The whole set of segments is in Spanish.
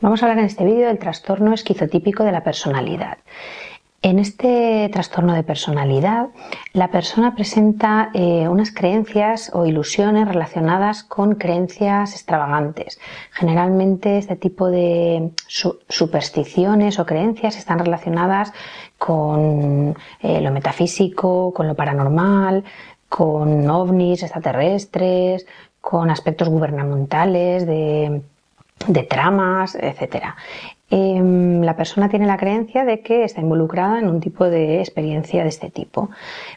Vamos a hablar en este vídeo del trastorno esquizotípico de la personalidad. En este trastorno de personalidad, la persona presenta eh, unas creencias o ilusiones relacionadas con creencias extravagantes. Generalmente este tipo de supersticiones o creencias están relacionadas con eh, lo metafísico, con lo paranormal, con ovnis extraterrestres, con aspectos gubernamentales de de tramas, etcétera. Em, la persona tiene la creencia de que está involucrada en un tipo de experiencia de este tipo.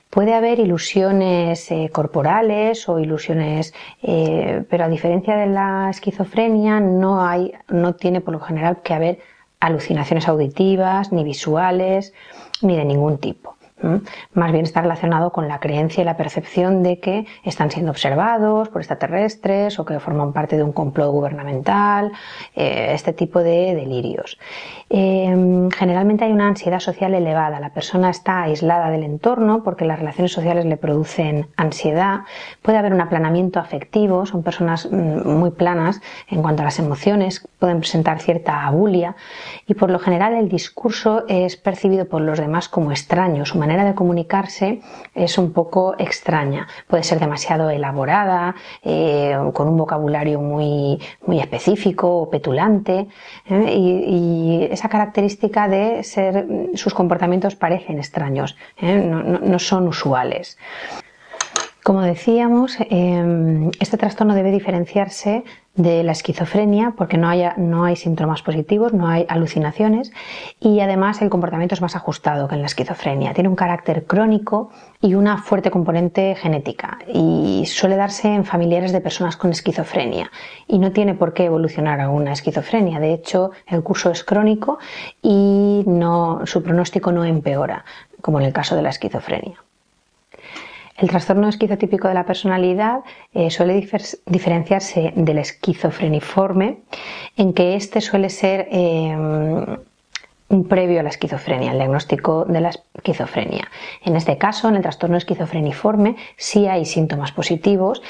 Puede haber ilusiones eh, corporales o ilusiones, eh, pero a diferencia de la esquizofrenia, no hay, no tiene por lo general que haber alucinaciones auditivas, ni visuales, ni de ningún tipo. Más bien está relacionado con la creencia y la percepción de que están siendo observados por extraterrestres o que forman parte de un complot gubernamental, eh, este tipo de delirios. Em, generalmente hay una ansiedad social elevada. La persona está aislada del entorno porque las relaciones sociales le producen ansiedad. Puede haber un aplanamiento afectivo, son personas mm, muy planas en cuanto a las emociones, pueden presentar cierta abulia y por lo general el discurso es percibido por los demás como extraño. Su de comunicarse es un poco extraña. Puede ser demasiado elaborada, eh, con un vocabulario muy, muy específico o petulante. ¿eh? y, esa característica de ser, sus comportamientos parecen extraños, ¿eh? no son usuales. Como decíamos, em, este trastorno debe diferenciarse de la esquizofrenia porque no, no hay síntomas positivos, no hay alucinaciones y además el comportamiento es más ajustado que en la esquizofrenia. Tiene un carácter crónico y una fuerte componente genética y suele darse en familiares de personas con esquizofrenia y no tiene por qué evolucionar a una esquizofrenia. De hecho, el curso es crónico y no, su pronóstico no empeora, como en el caso de la esquizofrenia. El trastorno esquizotípico de la personalidad eh, suele diferenciarse del esquizofreniforme, en que este suele ser em, un previo a la esquizofrenia, el diagnóstico de la esquizofrenia. En este caso, en el trastorno esquizofreniforme, sí hay síntomas positivos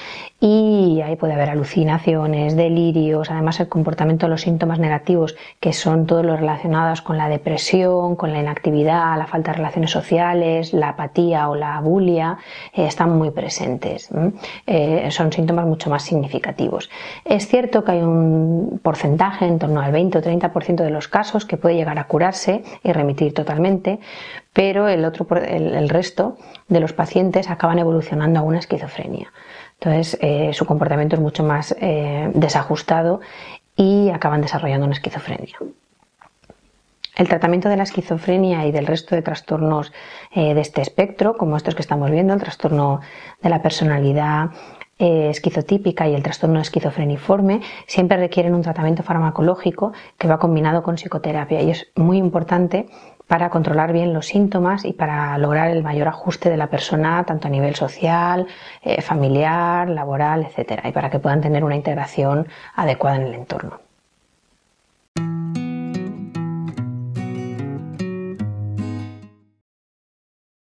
y ahí puede haber alucinaciones, delirios, además el comportamiento de los síntomas negativos, que son todos los relacionados con la depresión, con la inactividad, la falta de relaciones sociales, la apatía o la bulia, eh, están muy presentes. Eh, son síntomas mucho más significativos. Es cierto que hay un porcentaje, en torno al 20 o 30% de los casos, que puede llegar a curarse y remitir totalmente, pero el, otro, el resto de los pacientes acaban evolucionando a una esquizofrenia. Entonces, eh, su comportamiento es mucho más eh, desajustado y acaban desarrollando una esquizofrenia. El tratamiento de la esquizofrenia y del resto de trastornos eh, de este espectro, como estos que estamos viendo, el trastorno de la personalidad esquizotípica y el trastorno esquizofreniforme, siempre requieren un tratamiento farmacológico que va combinado con psicoterapia y es muy importante para controlar bien los síntomas y para lograr el mayor ajuste de la persona, tanto a nivel social, eh, familiar, laboral, etc. Y para que puedan tener una integración adecuada en el entorno.